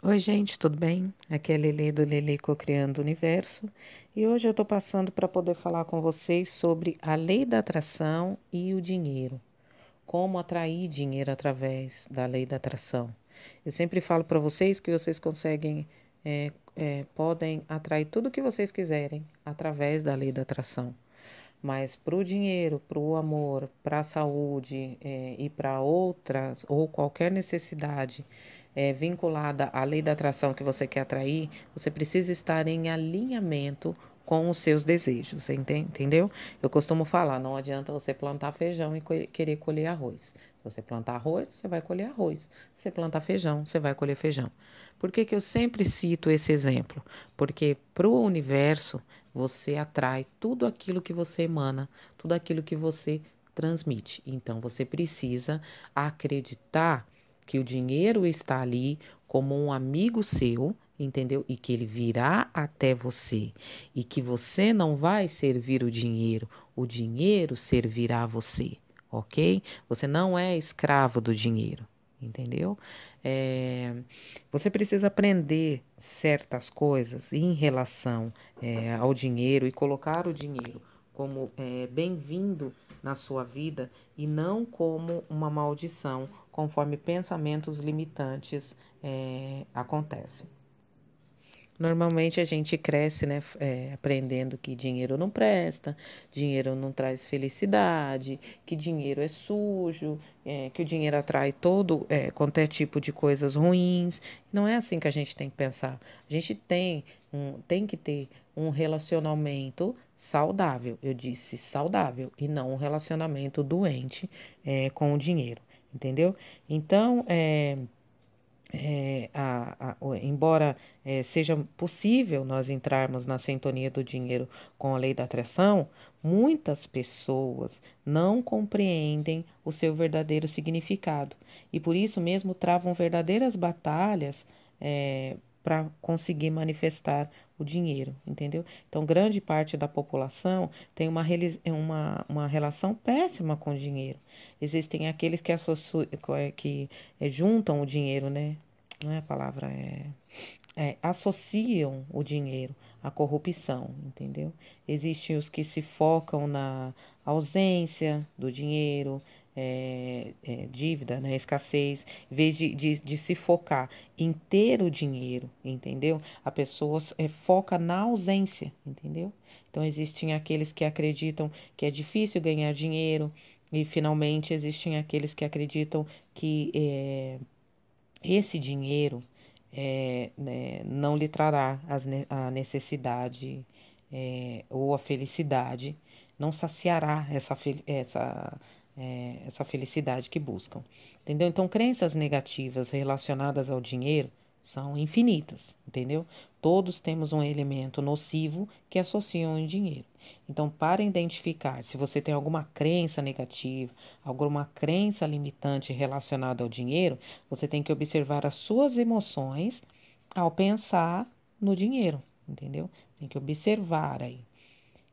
Oi, gente, tudo bem? Aqui é a Lili do Lili Criando o Universo e hoje eu estou passando para poder falar com vocês sobre a lei da atração e o dinheiro. Como atrair dinheiro através da lei da atração. Eu sempre falo para vocês que vocês conseguem, é, é, podem atrair tudo o que vocês quiserem através da lei da atração. Mas para o dinheiro, para o amor, para a saúde é, e para outras ou qualquer necessidade é, vinculada à lei da atração que você quer atrair, você precisa estar em alinhamento com os seus desejos, entendeu? Eu costumo falar, não adianta você plantar feijão e querer colher arroz. Se você plantar arroz, você vai colher arroz. Se você plantar feijão, você vai colher feijão. Por que, que eu sempre cito esse exemplo? Porque para o universo, você atrai tudo aquilo que você emana, tudo aquilo que você transmite. Então, você precisa acreditar que o dinheiro está ali como um amigo seu, entendeu? E que ele virá até você e que você não vai servir o dinheiro, o dinheiro servirá a você, ok? Você não é escravo do dinheiro, entendeu? É, você precisa aprender certas coisas em relação é, ao dinheiro e colocar o dinheiro como é, bem-vindo na sua vida e não como uma maldição conforme pensamentos limitantes é, acontecem. Normalmente a gente cresce né, é, aprendendo que dinheiro não presta, dinheiro não traz felicidade, que dinheiro é sujo, é, que o dinheiro atrai todo é, qualquer tipo de coisas ruins. Não é assim que a gente tem que pensar. A gente tem, um, tem que ter um relacionamento saudável. Eu disse saudável e não um relacionamento doente com o dinheiro entendeu? Então, é, é, a, a, embora é, seja possível nós entrarmos na sintonia do dinheiro com a lei da atração, muitas pessoas não compreendem o seu verdadeiro significado e por isso mesmo travam verdadeiras batalhas é, para conseguir manifestar o dinheiro, entendeu? Então, grande parte da população tem uma, é uma, uma relação péssima com o dinheiro. Existem aqueles que, associam, é, que é, juntam o dinheiro, né? Não é a palavra, é, é associam o dinheiro à corrupção, entendeu? Existem os que se focam na ausência do dinheiro, é, é, dívida, né, escassez, em vez de, de, de, se focar em ter o dinheiro, entendeu? A pessoa é, foca na ausência, entendeu? Então, existem aqueles que acreditam que é difícil ganhar dinheiro, e finalmente existem aqueles que acreditam que é, esse dinheiro é, né, não lhe trará as, a necessidade é, ou a felicidade, não saciará essa, essa é, essa felicidade que buscam. Entendeu? Então, crenças negativas relacionadas ao dinheiro são infinitas, entendeu? Todos temos um elemento nocivo que associam ao dinheiro. Então, para identificar se você tem alguma crença negativa, alguma crença limitante relacionada ao dinheiro, você tem que observar as suas emoções ao pensar no dinheiro, entendeu? Tem que observar aí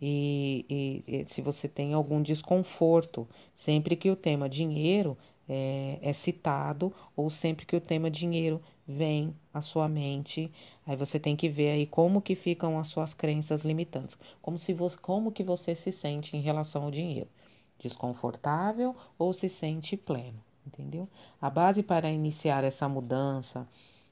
e, e, se você tem algum desconforto, sempre que o tema dinheiro é, é citado ou sempre que o tema dinheiro vem à sua mente, aí você tem que ver aí como que ficam as suas crenças limitantes, como se você, como que você se sente em relação ao dinheiro, desconfortável ou se sente pleno, entendeu? A base para iniciar essa mudança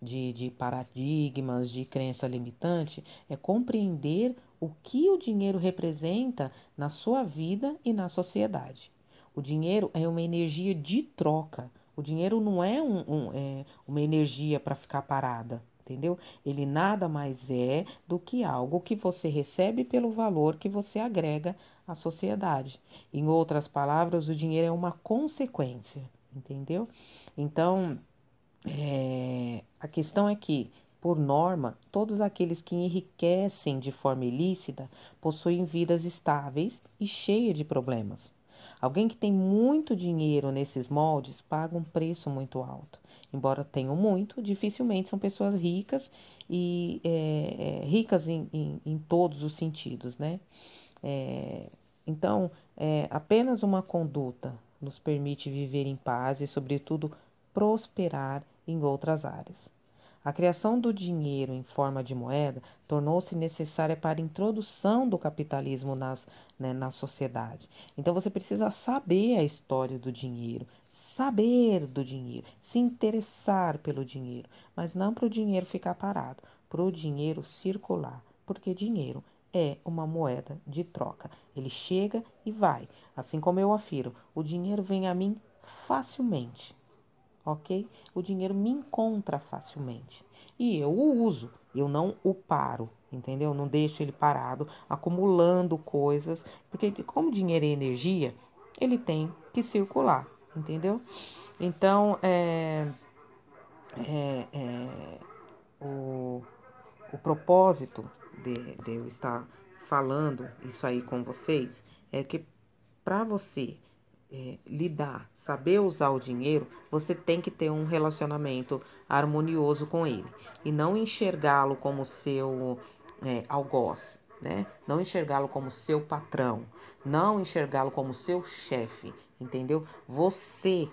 de, de paradigmas, de crença limitante, é compreender o que o dinheiro representa na sua vida e na sociedade. O dinheiro é uma energia de troca. O dinheiro não é, um, um, é uma energia para ficar parada, entendeu? Ele nada mais é do que algo que você recebe pelo valor que você agrega à sociedade. Em outras palavras, o dinheiro é uma consequência, entendeu? Então, é, a questão é que por norma, todos aqueles que enriquecem de forma ilícita possuem vidas estáveis e cheias de problemas. Alguém que tem muito dinheiro nesses moldes paga um preço muito alto. Embora tenham muito, dificilmente são pessoas ricas e é, é, ricas em, em, em, todos os sentidos, né? É, então, é, apenas uma conduta nos permite viver em paz e, sobretudo, prosperar em outras áreas. A criação do dinheiro em forma de moeda tornou-se necessária para a introdução do capitalismo nas, né, na sociedade. Então você precisa saber a história do dinheiro, saber do dinheiro, se interessar pelo dinheiro, mas não para o dinheiro ficar parado, para o dinheiro circular, porque dinheiro é uma moeda de troca. Ele chega e vai. Assim como eu afirmo, o dinheiro vem a mim facilmente ok? O dinheiro me encontra facilmente e eu o uso, eu não o paro, entendeu? Não deixo ele parado, acumulando coisas, porque como dinheiro é energia, ele tem que circular, entendeu? Então, é, é, é o, o propósito de, de eu estar falando isso aí com vocês é que para você é, lidar, saber usar o dinheiro, você tem que ter um relacionamento harmonioso com ele e não enxergá-lo como seu é, algoz, né? Não enxergá-lo como seu patrão, não enxergá-lo como seu chefe, entendeu? Você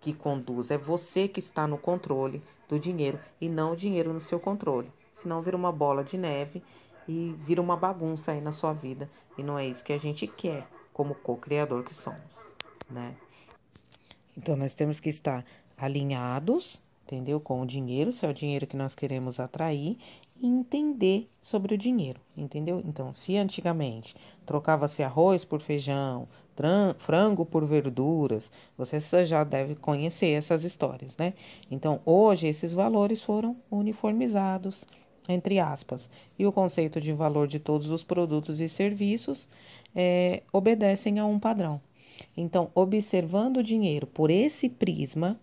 que conduz, é você que está no controle do dinheiro e não o dinheiro no seu controle. Senão vira uma bola de neve e vira uma bagunça aí na sua vida e não é isso que a gente quer como co-criador que somos né? Então, nós temos que estar alinhados, entendeu? Com o dinheiro, se é o dinheiro que nós queremos atrair, e entender sobre o dinheiro, entendeu? Então, se antigamente trocava-se arroz por feijão, frango por verduras, você já deve conhecer essas histórias, né? Então, hoje esses valores foram uniformizados, entre aspas, e o conceito de valor de todos os produtos e serviços é, obedecem a um padrão, então, observando o dinheiro por esse prisma,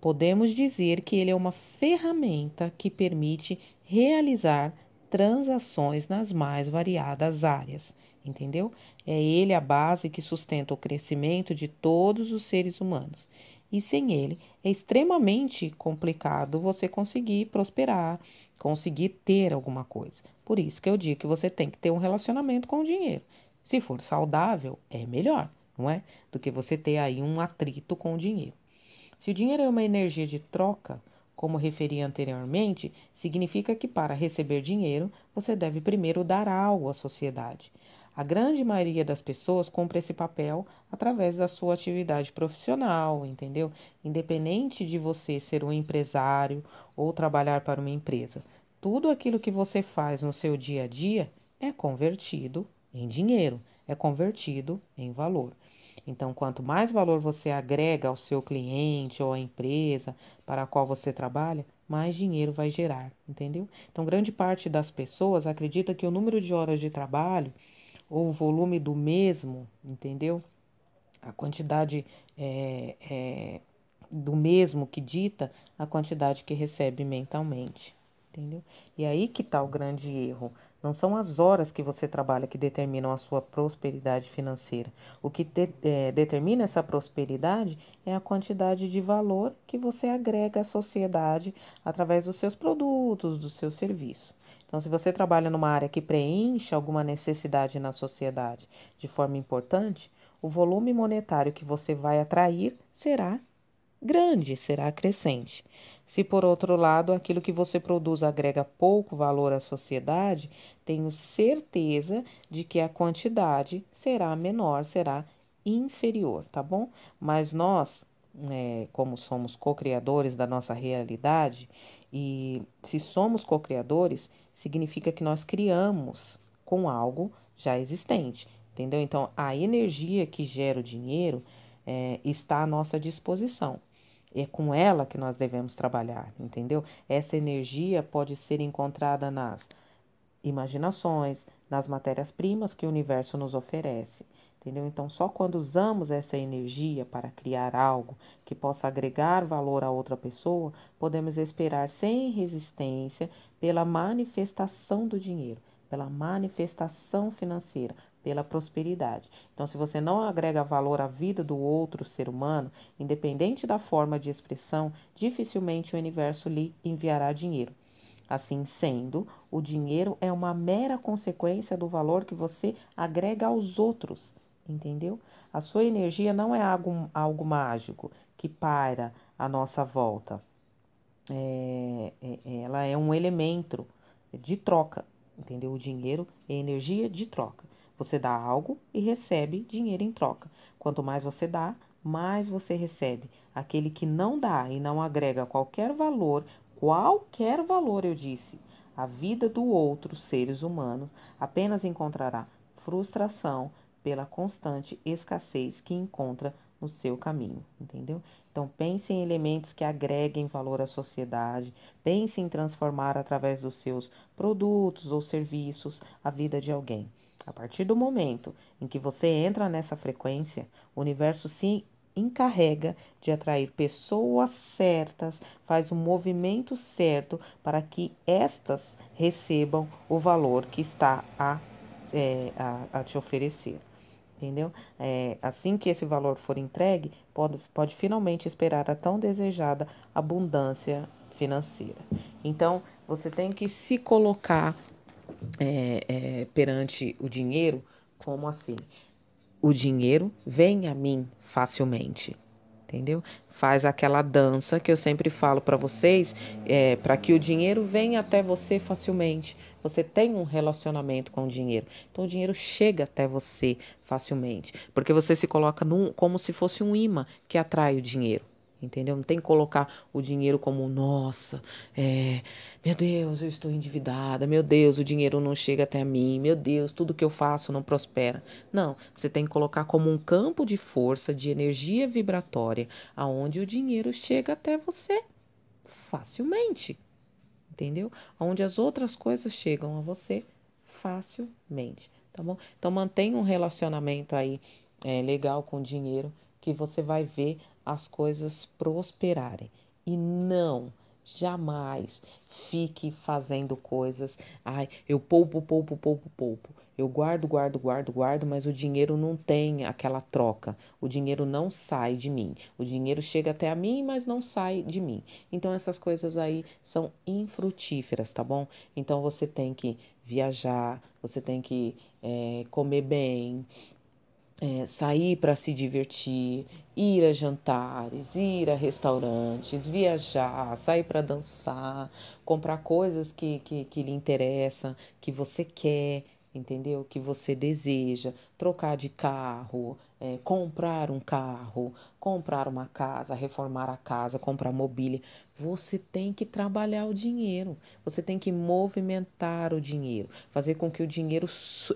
podemos dizer que ele é uma ferramenta que permite realizar transações nas mais variadas áreas, entendeu? É ele a base que sustenta o crescimento de todos os seres humanos. E sem ele, é extremamente complicado você conseguir prosperar, conseguir ter alguma coisa. Por isso que eu digo que você tem que ter um relacionamento com o dinheiro. Se for saudável, é melhor não é? Do que você ter aí um atrito com o dinheiro. Se o dinheiro é uma energia de troca, como referi anteriormente, significa que para receber dinheiro, você deve primeiro dar algo à sociedade. A grande maioria das pessoas compra esse papel através da sua atividade profissional, entendeu? Independente de você ser um empresário ou trabalhar para uma empresa. Tudo aquilo que você faz no seu dia a dia é convertido em dinheiro é convertido em valor. Então, quanto mais valor você agrega ao seu cliente ou à empresa para a qual você trabalha, mais dinheiro vai gerar, entendeu? Então, grande parte das pessoas acredita que o número de horas de trabalho ou o volume do mesmo, entendeu? A quantidade é, é, do mesmo que dita a quantidade que recebe mentalmente, entendeu? E aí que está o grande erro. Não são as horas que você trabalha que determinam a sua prosperidade financeira. O que de, é, determina essa prosperidade é a quantidade de valor que você agrega à sociedade através dos seus produtos, dos seus serviços. Então, se você trabalha numa área que preenche alguma necessidade na sociedade de forma importante, o volume monetário que você vai atrair será grande, será crescente. Se, por outro lado, aquilo que você produz agrega pouco valor à sociedade, tenho certeza de que a quantidade será menor, será inferior, tá bom? Mas nós, é, como somos co-criadores da nossa realidade, e se somos co-criadores, significa que nós criamos com algo já existente, entendeu? Então, a energia que gera o dinheiro é, está à nossa disposição. É com ela que nós devemos trabalhar, entendeu? Essa energia pode ser encontrada nas imaginações, nas matérias-primas que o universo nos oferece, entendeu? Então, só quando usamos essa energia para criar algo que possa agregar valor a outra pessoa, podemos esperar sem resistência pela manifestação do dinheiro, pela manifestação financeira, pela prosperidade. Então, se você não agrega valor à vida do outro ser humano, independente da forma de expressão, dificilmente o universo lhe enviará dinheiro. Assim sendo, o dinheiro é uma mera consequência do valor que você agrega aos outros, entendeu? A sua energia não é algo, algo mágico que paira à nossa volta. É, é, é ela é um elemento de troca, entendeu? O dinheiro é energia de troca. Você dá algo e recebe dinheiro em troca. Quanto mais você dá, mais você recebe. Aquele que não dá e não agrega qualquer valor, qualquer valor, eu disse, a vida do outro, seres humanos, apenas encontrará frustração pela constante escassez que encontra no seu caminho, entendeu? Então pense em elementos que agreguem valor à sociedade, pense em transformar através dos seus produtos ou serviços a vida de alguém. A partir do momento em que você entra nessa frequência, o universo se encarrega de atrair pessoas certas, faz o um movimento certo para que estas recebam o valor que está a, é, a, a te oferecer. Entendeu? É, assim que esse valor for entregue, pode, pode finalmente esperar a tão desejada abundância financeira. Então, você tem que se colocar é, é, perante o dinheiro como assim: o dinheiro vem a mim facilmente. Entendeu? Faz aquela dança que eu sempre falo para vocês, é, para que o dinheiro venha até você facilmente. Você tem um relacionamento com o dinheiro, então o dinheiro chega até você facilmente, porque você se coloca num, como se fosse um imã que atrai o dinheiro. Entendeu? Não tem que colocar o dinheiro como, nossa, é, meu Deus, eu estou endividada, meu Deus, o dinheiro não chega até mim, meu Deus, tudo que eu faço não prospera. Não, você tem que colocar como um campo de força, de energia vibratória, aonde o dinheiro chega até você facilmente. Entendeu? Onde as outras coisas chegam a você facilmente, tá bom? Então mantenha um relacionamento aí é, legal com o dinheiro que você vai ver as coisas prosperarem. E não, jamais fique fazendo coisas. Ai, eu poupo, poupo, poupo, poupo. Eu guardo, guardo, guardo, guardo, mas o dinheiro não tem aquela troca. O dinheiro não sai de mim. O dinheiro chega até a mim, mas não sai de mim. Então essas coisas aí são infrutíferas, tá bom? Então você tem que viajar, você tem que é, comer bem, é, sair para se divertir, ir a jantares, ir a restaurantes, viajar, sair para dançar, comprar coisas que, que, que lhe interessam, que você quer, entendeu? Que você deseja trocar de carro, é, comprar um carro, comprar uma casa, reformar a casa, comprar mobília. Você tem que trabalhar o dinheiro, você tem que movimentar o dinheiro, fazer com que o dinheiro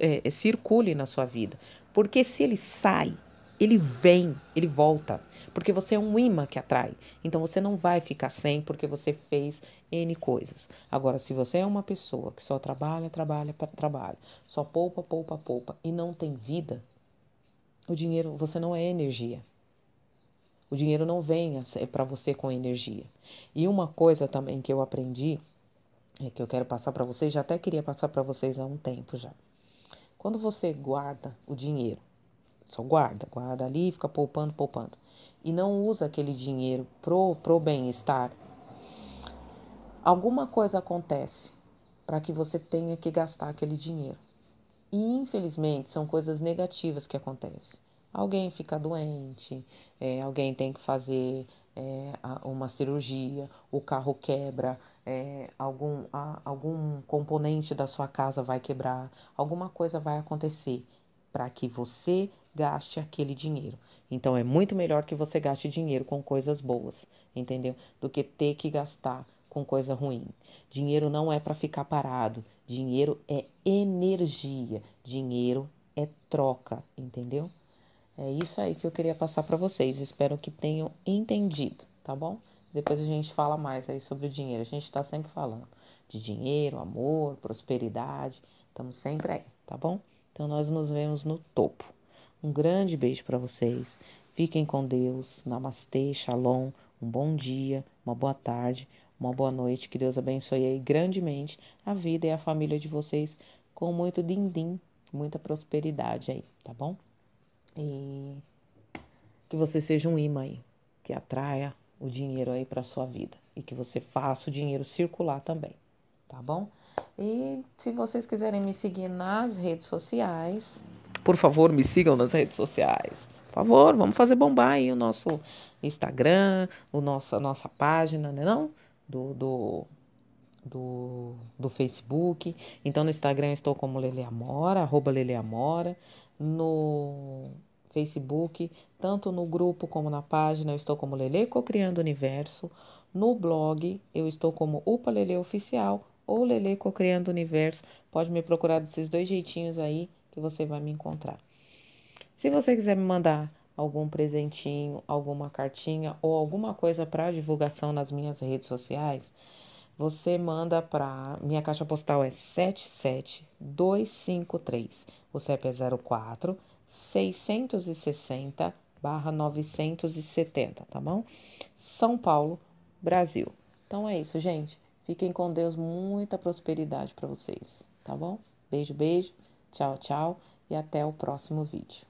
é, circule na sua vida. Porque se ele sai, ele vem, ele volta. Porque você é um imã que atrai. Então você não vai ficar sem porque você fez N coisas. Agora, se você é uma pessoa que só trabalha, trabalha, trabalha, só poupa, poupa, poupa e não tem vida, o dinheiro, você não é energia. O dinheiro não vem para você com energia. E uma coisa também que eu aprendi, é que eu quero passar para vocês, já até queria passar para vocês há um tempo já. Quando você guarda o dinheiro, só guarda, guarda ali, fica poupando, poupando. E não usa aquele dinheiro pro, pro bem-estar. Alguma coisa acontece para que você tenha que gastar aquele dinheiro. E infelizmente são coisas negativas que acontecem. Alguém fica doente, é, alguém tem que fazer é, uma cirurgia, o carro quebra, é, algum, a, algum componente da sua casa vai quebrar, alguma coisa vai acontecer para que você gaste aquele dinheiro. Então é muito melhor que você gaste dinheiro com coisas boas, entendeu? Do que ter que gastar com coisa ruim. Dinheiro não é para ficar parado. Dinheiro é energia. Dinheiro é troca, entendeu? É isso aí que eu queria passar para vocês. Espero que tenham entendido, tá bom? Depois a gente fala mais aí sobre o dinheiro. A gente está sempre falando de dinheiro, amor, prosperidade. Estamos sempre aí, tá bom? Então nós nos vemos no topo. Um grande beijo para vocês. Fiquem com Deus. Namastê, shalom. Um bom dia, uma boa tarde, uma boa noite. Que Deus abençoe aí grandemente a vida e a família de vocês com muito din-din, muita prosperidade aí, tá bom? E que você seja um imã aí, que atraia o dinheiro aí para sua vida e que você faça o dinheiro circular também, tá bom? E se vocês quiserem me seguir nas redes sociais, por favor, me sigam nas redes sociais. Por favor, vamos fazer bombar aí o nosso Instagram, o nosso, a nossa página, né não? Do, do, do, do Facebook. Então, no Instagram estou como Leleamora, arroba Leleamora. No Facebook, tanto no grupo como na página, eu estou como Lele Cocriando Universo. No blog, eu estou como Upa Lele Oficial ou Lele Cocriando Universo. Pode me procurar desses dois jeitinhos aí que você vai me encontrar. Se você quiser me mandar algum presentinho, alguma cartinha ou alguma coisa para divulgação nas minhas redes sociais, você manda para. Minha caixa postal é 77253. O CEP é 04 660 barra 970, tá bom? São Paulo, Brasil. Então é isso, gente. Fiquem com Deus, muita prosperidade para vocês, tá bom? Beijo, beijo. Tchau, tchau e até o próximo vídeo.